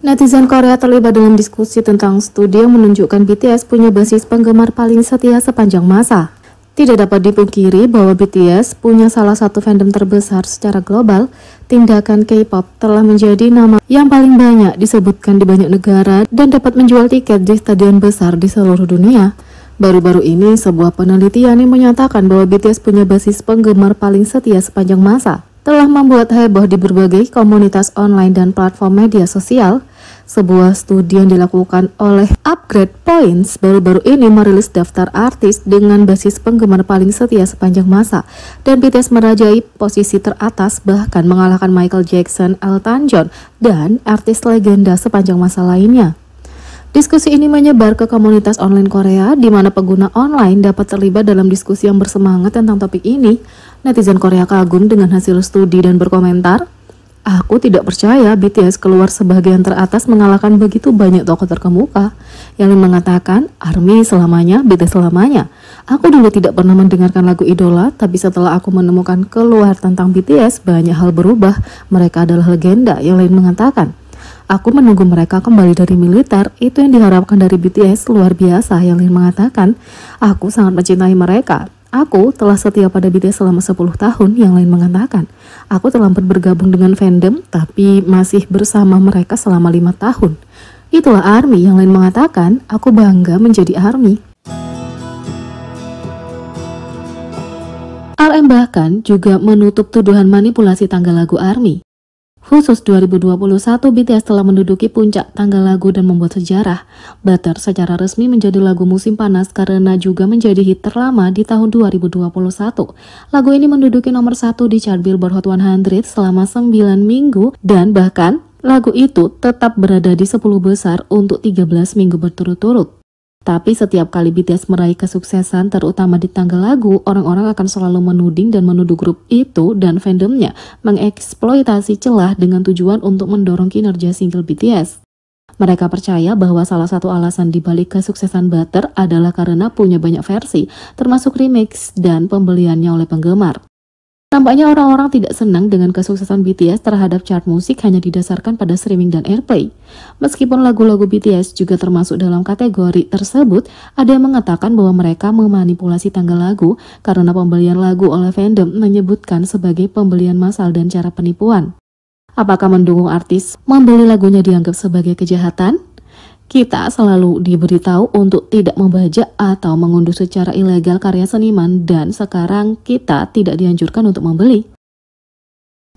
Netizen Korea terlibat dalam diskusi tentang studi yang menunjukkan BTS punya basis penggemar paling setia sepanjang masa. Tidak dapat dipungkiri bahwa BTS punya salah satu fandom terbesar secara global. Tindakan K-pop telah menjadi nama yang paling banyak disebutkan di banyak negara dan dapat menjual tiket di stadion besar di seluruh dunia. Baru-baru ini, sebuah penelitian yang menyatakan bahwa BTS punya basis penggemar paling setia sepanjang masa telah membuat heboh di berbagai komunitas online dan platform media sosial sebuah studi yang dilakukan oleh Upgrade Points baru-baru ini merilis daftar artis dengan basis penggemar paling setia sepanjang masa. Dan BTS merajai posisi teratas bahkan mengalahkan Michael Jackson, Elton John, dan artis legenda sepanjang masa lainnya. Diskusi ini menyebar ke komunitas online Korea, di mana pengguna online dapat terlibat dalam diskusi yang bersemangat tentang topik ini. Netizen Korea kagum dengan hasil studi dan berkomentar, Aku tidak percaya BTS keluar sebagian teratas mengalahkan begitu banyak tokoh terkemuka. Yang mengatakan, ARMY selamanya, BTS selamanya. Aku dulu tidak pernah mendengarkan lagu idola, tapi setelah aku menemukan keluar tentang BTS, banyak hal berubah. Mereka adalah legenda. Yang lain mengatakan, Aku menunggu mereka kembali dari militer, itu yang diharapkan dari BTS luar biasa. Yang lain mengatakan, aku sangat mencintai mereka. Aku telah setia pada BTS selama 10 tahun, yang lain mengatakan. Aku telah bergabung dengan fandom, tapi masih bersama mereka selama lima tahun. Itulah ARMY, yang lain mengatakan, aku bangga menjadi ARMY. RM bahkan juga menutup tuduhan manipulasi tanggal lagu ARMY. Khusus 2021, BTS telah menduduki puncak tangga lagu dan membuat sejarah. Butter secara resmi menjadi lagu musim panas karena juga menjadi hit terlama di tahun 2021. Lagu ini menduduki nomor satu di chart Billboard Hot 100 selama 9 minggu dan bahkan lagu itu tetap berada di 10 besar untuk 13 minggu berturut-turut. Tapi setiap kali BTS meraih kesuksesan, terutama di tangga lagu, orang-orang akan selalu menuding dan menuduh grup itu dan fandomnya mengeksploitasi celah dengan tujuan untuk mendorong kinerja single BTS. Mereka percaya bahwa salah satu alasan dibalik kesuksesan Butter adalah karena punya banyak versi, termasuk remix dan pembeliannya oleh penggemar. Tampaknya orang-orang tidak senang dengan kesuksesan BTS terhadap chart musik hanya didasarkan pada streaming dan airplay. Meskipun lagu-lagu BTS juga termasuk dalam kategori tersebut, ada yang mengatakan bahwa mereka memanipulasi tanggal lagu karena pembelian lagu oleh fandom menyebutkan sebagai pembelian massal dan cara penipuan. Apakah mendukung artis membeli lagunya dianggap sebagai kejahatan? Kita selalu diberitahu untuk tidak membajak atau mengunduh secara ilegal karya seniman dan sekarang kita tidak dianjurkan untuk membeli.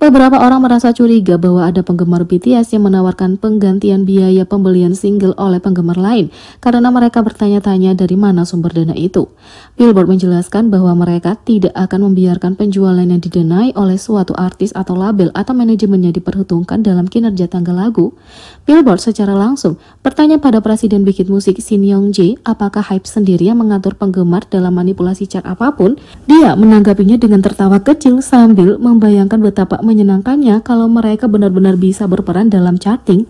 Beberapa orang merasa curiga bahwa ada penggemar BTS yang menawarkan penggantian biaya pembelian single oleh penggemar lain karena mereka bertanya-tanya dari mana sumber dana itu. Billboard menjelaskan bahwa mereka tidak akan membiarkan penjualan yang didenai oleh suatu artis atau label atau manajemennya diperhitungkan dalam kinerja tangga lagu. Billboard secara langsung bertanya pada presiden bikin musik Shin Young Jae apakah hype sendiri yang mengatur penggemar dalam manipulasi chart apapun. Dia menanggapinya dengan tertawa kecil sambil membayangkan betapa menyenangkannya kalau mereka benar-benar bisa berperan dalam chatting.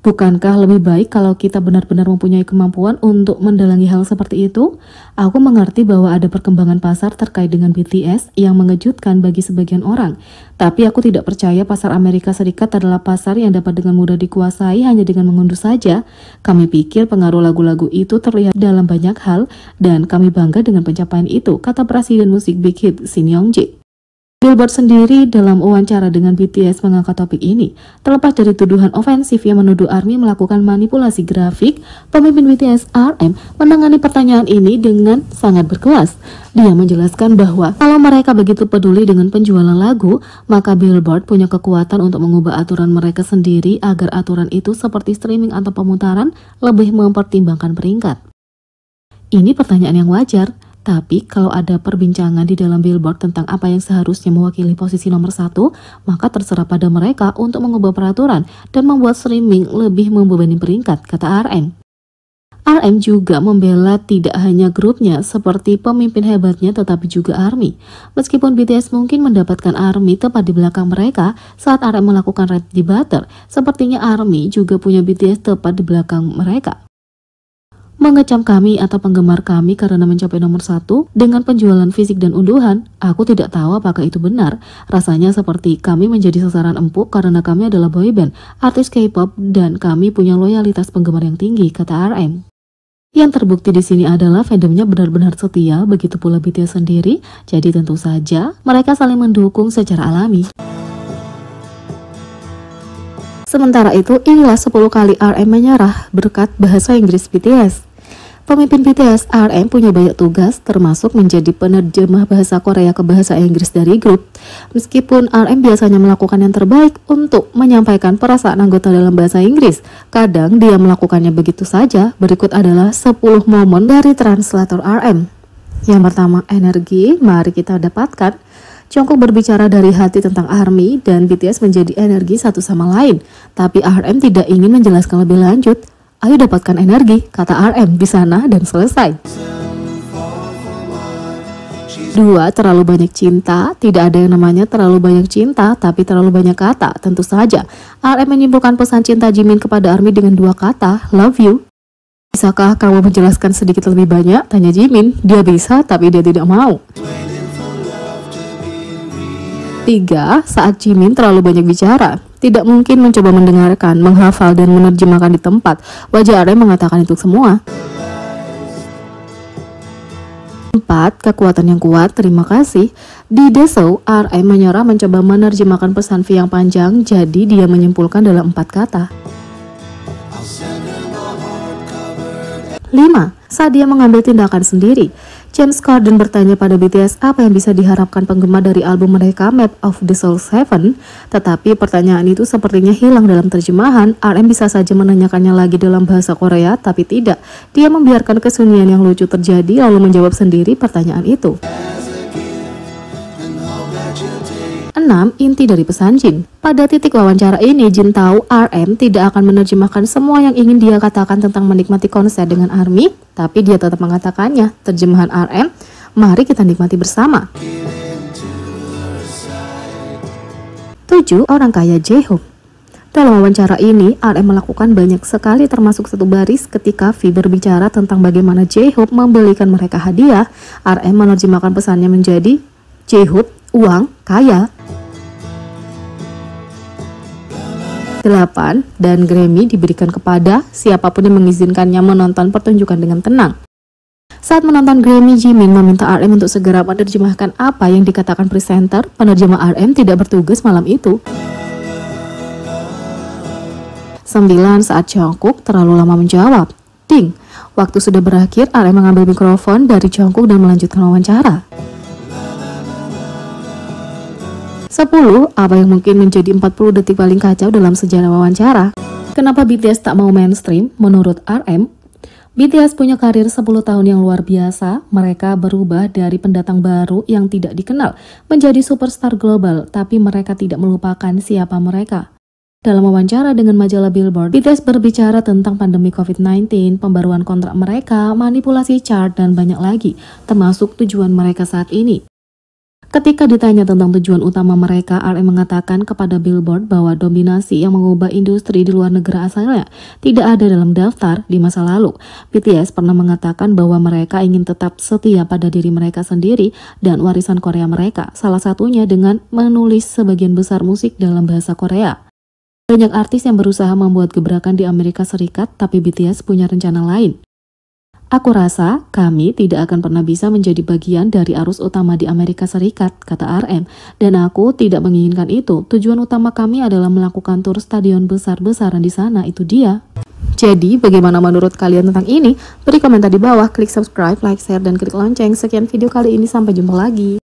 Bukankah lebih baik kalau kita benar-benar mempunyai kemampuan untuk mendalangi hal seperti itu? Aku mengerti bahwa ada perkembangan pasar terkait dengan BTS yang mengejutkan bagi sebagian orang, tapi aku tidak percaya pasar Amerika Serikat adalah pasar yang dapat dengan mudah dikuasai hanya dengan mengunduh saja. Kami pikir pengaruh lagu-lagu itu terlihat dalam banyak hal dan kami bangga dengan pencapaian itu, kata Presiden musik Big Hit Shin Yong-jik. Billboard sendiri dalam wawancara dengan BTS mengangkat topik ini, terlepas dari tuduhan ofensif yang menuduh ARMY melakukan manipulasi grafik, pemimpin BTS RM menangani pertanyaan ini dengan sangat berkelas. Dia menjelaskan bahwa kalau mereka begitu peduli dengan penjualan lagu, maka Billboard punya kekuatan untuk mengubah aturan mereka sendiri agar aturan itu seperti streaming atau pemutaran lebih mempertimbangkan peringkat. Ini pertanyaan yang wajar, tapi kalau ada perbincangan di dalam billboard tentang apa yang seharusnya mewakili posisi nomor satu, maka terserah pada mereka untuk mengubah peraturan dan membuat streaming lebih membebani peringkat, kata RM. RM juga membela tidak hanya grupnya seperti pemimpin hebatnya tetapi juga ARMY. Meskipun BTS mungkin mendapatkan ARMY tepat di belakang mereka saat RM melakukan red di butter, sepertinya ARMY juga punya BTS tepat di belakang mereka mengecam kami atau penggemar kami karena mencapai nomor satu dengan penjualan fisik dan unduhan, aku tidak tahu apakah itu benar. Rasanya seperti kami menjadi sasaran empuk karena kami adalah boyband, artis K-pop, dan kami punya loyalitas penggemar yang tinggi, kata RM. Yang terbukti di sini adalah fandomnya benar-benar setia, begitu pula BTS sendiri, jadi tentu saja mereka saling mendukung secara alami. Sementara itu, inilah 10 kali RM menyerah berkat bahasa Inggris BTS. Pemimpin BTS RM punya banyak tugas termasuk menjadi penerjemah bahasa Korea ke bahasa Inggris dari grup. Meskipun RM biasanya melakukan yang terbaik untuk menyampaikan perasaan anggota dalam bahasa Inggris, kadang dia melakukannya begitu saja. Berikut adalah 10 momen dari translator RM. Yang pertama, energi. Mari kita dapatkan. Jungkook berbicara dari hati tentang ARMY dan BTS menjadi energi satu sama lain, tapi RM tidak ingin menjelaskan lebih lanjut. Ayo dapatkan energi, kata RM di sana dan selesai. Dua, Terlalu banyak cinta Tidak ada yang namanya terlalu banyak cinta Tapi terlalu banyak kata Tentu saja RM menyimpulkan pesan cinta Jimin kepada Army dengan dua kata Love you Bisakah kamu menjelaskan sedikit lebih banyak? Tanya Jimin Dia bisa tapi dia tidak mau Tiga, Saat Jimin terlalu banyak bicara tidak mungkin mencoba mendengarkan, menghafal, dan menerjemahkan di tempat. Wajah Arya mengatakan itu semua. 4. Kekuatan yang kuat, terima kasih. Di Desau, RM menyerah mencoba menerjemahkan pesan V yang panjang, jadi dia menyimpulkan dalam empat kata. 5. Saat dia mengambil tindakan sendiri, James Corden bertanya pada BTS apa yang bisa diharapkan penggemar dari album mereka Map of the Soul 7, tetapi pertanyaan itu sepertinya hilang dalam terjemahan. RM bisa saja menanyakannya lagi dalam bahasa Korea, tapi tidak. Dia membiarkan kesunyian yang lucu terjadi lalu menjawab sendiri pertanyaan itu. 6. Inti dari pesan Jin Pada titik wawancara ini, Jin tahu RM tidak akan menerjemahkan semua yang ingin dia katakan tentang menikmati konser dengan ARMY, tapi dia tetap mengatakannya, terjemahan RM, mari kita nikmati bersama. 7. Orang kaya J-Hope dalam wawancara ini, RM melakukan banyak sekali termasuk satu baris ketika V berbicara tentang bagaimana J-Hope membelikan mereka hadiah. RM menerjemahkan pesannya menjadi J-Hope uang, kaya. 8. Dan Grammy diberikan kepada siapapun yang mengizinkannya menonton pertunjukan dengan tenang. Saat menonton Grammy, Jimin meminta RM untuk segera menerjemahkan apa yang dikatakan presenter. Penerjemah RM tidak bertugas malam itu. 9. Saat Jungkook terlalu lama menjawab. Ding, waktu sudah berakhir, RM mengambil mikrofon dari Jungkook dan melanjutkan wawancara. 10. Apa yang mungkin menjadi 40 detik paling kacau dalam sejarah wawancara? Kenapa BTS tak mau mainstream? Menurut RM, BTS punya karir 10 tahun yang luar biasa. Mereka berubah dari pendatang baru yang tidak dikenal menjadi superstar global, tapi mereka tidak melupakan siapa mereka. Dalam wawancara dengan majalah Billboard, BTS berbicara tentang pandemi COVID-19, pembaruan kontrak mereka, manipulasi chart, dan banyak lagi, termasuk tujuan mereka saat ini. Ketika ditanya tentang tujuan utama mereka, RM mengatakan kepada Billboard bahwa dominasi yang mengubah industri di luar negara asalnya tidak ada dalam daftar di masa lalu. BTS pernah mengatakan bahwa mereka ingin tetap setia pada diri mereka sendiri dan warisan Korea mereka, salah satunya dengan menulis sebagian besar musik dalam bahasa Korea. Banyak artis yang berusaha membuat gebrakan di Amerika Serikat, tapi BTS punya rencana lain. Aku rasa kami tidak akan pernah bisa menjadi bagian dari arus utama di Amerika Serikat, kata RM. Dan aku tidak menginginkan itu. Tujuan utama kami adalah melakukan tur stadion besar-besaran di sana, itu dia. Jadi, bagaimana menurut kalian tentang ini? Beri komentar di bawah, klik subscribe, like, share, dan klik lonceng. Sekian video kali ini, sampai jumpa lagi.